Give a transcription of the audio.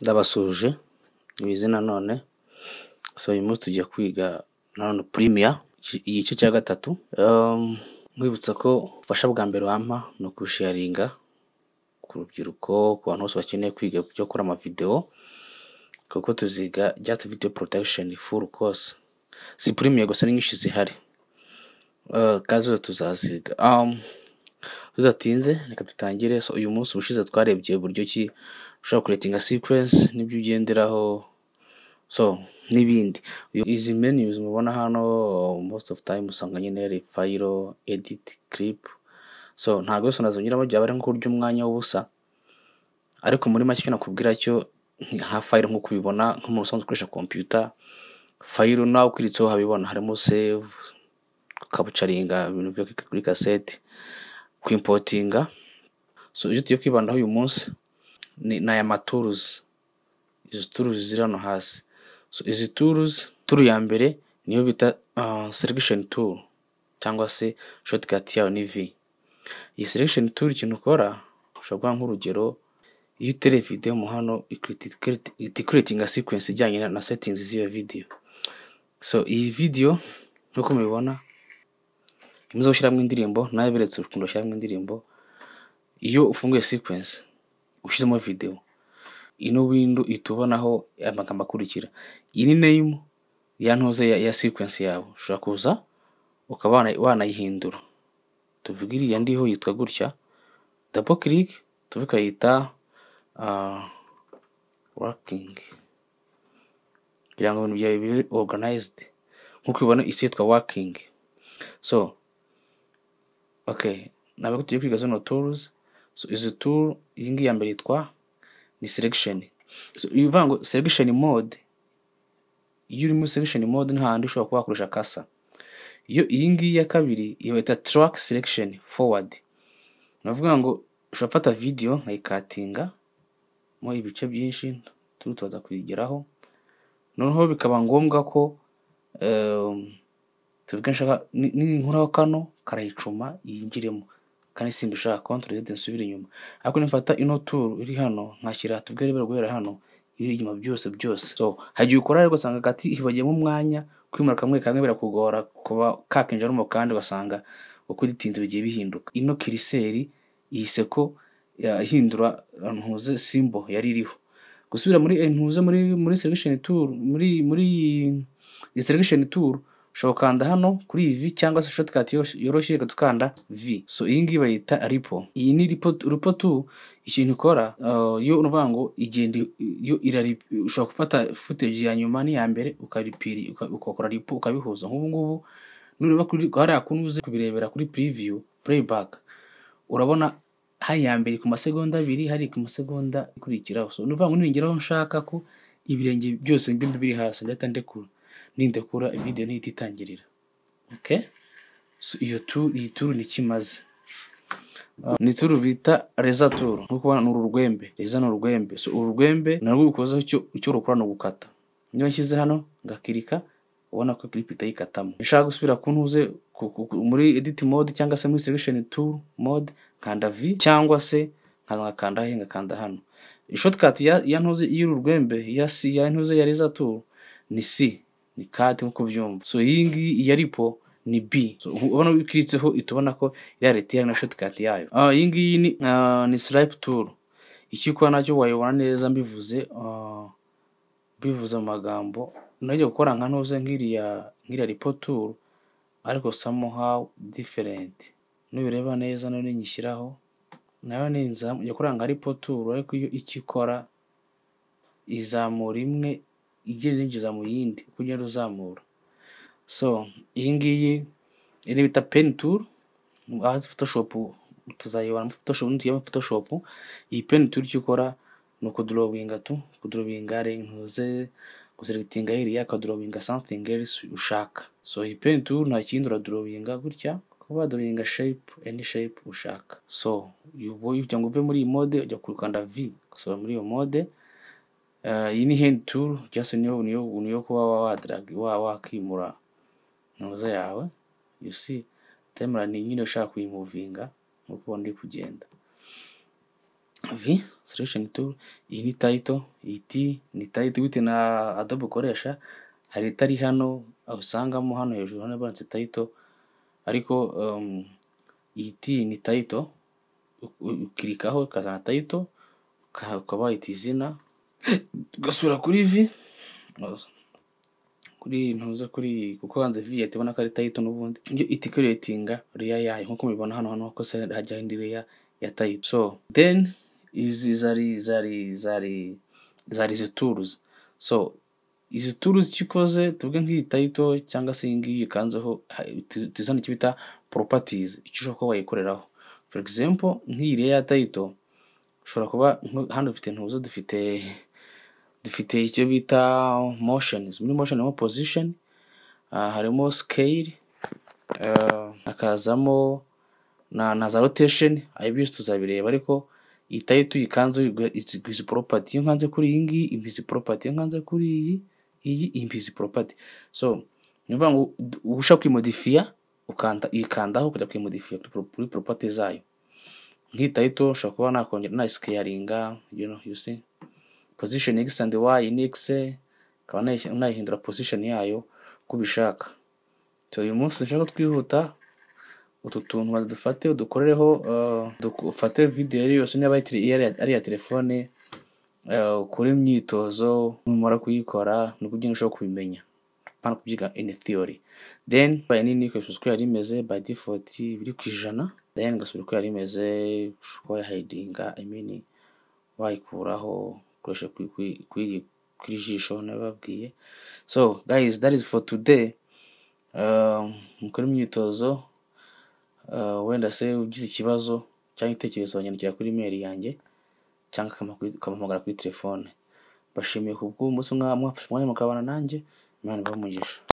ndabasuje bize nanone so uyu munsi tugiye kwiga nanone primiya igice cya gatatu um, nkwibutsa ko ubufasha bwa mbere wampa ni ukusharinga ku rubyiruko ku bantu bose bakeneye kwiga byo gukora amavidewo kuko tuziga just video production full course si primiya gusa ni nyinshi zihari uh, kazi tuzaziga um, Bidatinze reka dutangire so uyu munsi ushize twarebye uburyo ki ushobora kuretinga sequence n'ibyo ugenderaho so n'ibindi izi menus mubona hano most of time usanga nyine ari file edit clip so ntabwo yose nazongera bagiye bari nko kurya umwanya w'ubusa ariko muri make icyo nakubwira cyo nka file nk'uko ubibona nk'umuntu usanzwe ukoresha computer file nawe ukiritseho habibona harimo save ukabucaringa ibintu byo kuri kasete ku so ibyo tugiye kwibandaho uyu munsi ni aya maturuzi izi turuzi ziri hano hasi so izi turuzi turu ya mbere niyo bita uh, selekisheni turu cyangwa se shotikati yayo ni vi iyi selekisheni turu ikintu ukora ushobora guha nk'urugero iyo utereye videwo mu hano iti kiritinga ijyanye na setingizi z'iyo videwo so iyi videwo nk'uko mubibona umaze gushyiramo indirimbo nawe beretse ukuntu bashyiramo indirimbo iyo ufunguye sequence ushyizemo videwo ino windu ihita ubonaho amagambo akurikira iyi ni name ya ntoze ya sequence yawe ushobora kuza ukaba wanayihindura tuvuga iriya ndiho yitwa gutya double click tuvuga ukayita ah, working kugira ngo ibintu byawe bibe organized nk'uko ubibona isi yitwa working so Okay ntabwo tugiye kwiga zino turuzi izi turu iyi ngiyi ya mbere yitwa ni selection iyo uvuga ngo selection mode iyo uri muri selection mode nta ushobora kuba wakoresha kasa iyo iyi ngiyi ya kabiri iyo bayita track selection forward navuga ngo ushobora gufata video nkayikatinga mo ibice byinshi turi tuza kuyigeraho noneho bikaba ngombwa ko um, tuvuge nshaka ninkuraho kano karayicuma yinjiremo kandi simba ishaka kontorere nsubire inyuma ariko nifata ino turu iri hano nkashyira tubwire ibera guhera hano ibiri inyuma byose byose so hagiye ukora rero ugasanga hagati hibagiyemo umwanya kwimura kamwe kamwe birakugora kuba kakinjira no kandi ugasanga uko iritinze bigiye bihinduka ino kiriseri iyi seko ihindura ntuze simbo yari iriho gusubira muri eh, ntuze muri muri selekisheni turu muri muri iyi selekisheni turu ushobora gukanda hano kuri iyi vi cyangwa se shortcut yoroshye reka tukanda vi so iyi ngiyi bayita ripo iyi ni ripo ripo tu ikintu ikora uh, yo uvuga ngo igenda yo ushobora gufata footage ya nyuma n'iya mbere ukaripiri ukakora ripo ukabihuza nk'ubu ngubu nureba kuri hariya kuntu kubirebera kuri preview playback urabona hari iya mbere ku masegonda abiri hari ku masegonda ikurikiraho so ni ukuvuga ngo ningeraho nshaka ko ibirenge byose bimbi biri hasi ndahita ndekura nidakora video nihita itangirira okay so iyo tour iyi tour niki ah, ni bita reza turu nkuko ni ururwembe reza ni urwembe so urwembe narwo rukozaho icyo rukora ni ugukata niba nshyize hano ngakirika ubona ko clip itayikatamo nshaka gusubira ku ntuze muri Editi mode cyangwa se muri selection tool mode kanda v cyangwa se nkakanda he ngakanda hano shortcut ya, ya ntuze y'ururwembe ya si ya ntuze ya reza turu ni si ni kate nk'uko byumva so iyi ngiyi iyi ari po ni b ubona ukiritseho ihita ubona ko iriya leta na shotikati yayo ah, iyi ngiyi ni sirayipu turu icyo ukora nacyo wayibona neza mbivuze ah, mbivuze amagambo ntajya gukora nka ntuze nk'iriya nk'iriya ripoturu ariko somehow different nubireba neza none nyishyiraho nayo ni inzamu jya kuranga ari ariko iyo icyo ikora izamura imwe igenda yinjiza mu yindi uko ugenda uzamura so iyi ngiyi iri bita peni turu ahazi fotoshopu tuzayibona muri fotoshopu nitujya muri fotoshopu iyi peni turu icyo ukora ni ukudorobinga tu kudorobinga rentuze guseregitinga iriya ukadorobinga something else ushaka so iyi peni turu nta kindi uradorobinga gutya kuba wadoringa shayipu any shayipu ushaka so uba ngo uve muri iyi mode ujya kurukanda vi ugasura muri iyo mode iyi ni hendi turu cyangwa se niyo kuba wakimura ntuza yawe yusi tayimarani nyine ushaka kuyimuvinga nk'uko ubona iri kugenda vi selekishoni turu iyi ni tayito iyi ni tayito bitewe na adobe ukoresha hari itari hano usangamo hano hejuru hano banditse tayito ariko iyi ti ni tayito ukirikaho ukazana tayito ukaba wahita izina ugasura kuri vi kuri ntuza kuri kuko hanze vi yahita ibona ko ari tayito n'ubundi iyo itikeretinga reya yayo nk'uko mubibona hano hano kose hajyaho indi reya ya tayito so then izi zari zari zari zari izi turuzi so izi turuzi icyo ikoze tuvuge nk'iyi tayito cyangwa se iyi ngiyi ikanzeho tuzana icyo bita poropatizi icyo ushobora kuba wayikoreraho for example nk'iyi reya ya tayito ushobora kuba hano dufite ntuzo dufite zifite icyo bita moshonizi. Muri moshoni harimo pozishoni, ah, harimo sikeri, eh, hakazamo na za rotesheni, ayo byose tuzabireba ariko iyi tayo tuyikanze igwiza poropati. Iyo nkanze kuri iyi ngiyi impiza poropati, iyo nkanze kuri iyi iyi impiza poropati. So ni ukuvuga ngo ushaka kuyimodifiya uyikandaho ukajya kuyimodifiya kuri poropati zayo. Nk'iyi tayo ushobora kuba nakongera nayisikeyaringa, you see. position x and y ni x ukaba unayihindura position yayo uko ubishaka uyu munsi dushaka twihuta utu tuntu badufate udukorereho uh, dufate video yari yose niba ari iya telefone uh, kuri imyitozo numara kuyikora ni ugenda ushobora kubimenya pana kubyiga in theory then by nini kwesha uko yari imeze by default biri ku ijana then gasubira uko yari imeze ushobora wayahidinga i mean wayikuraho koresha kuri jisho nababwiye so guys that is for today um, mukore imyitozo uh, wenda se ugize ikibazo cyangwa ibitekerezo wanyandikira kuri mail yanjye cyangwa ukampamagara kuri telefone bashimiye ku bw'umunsi mwafashe umwanya mukabana nanjye Imana ibahe umugisha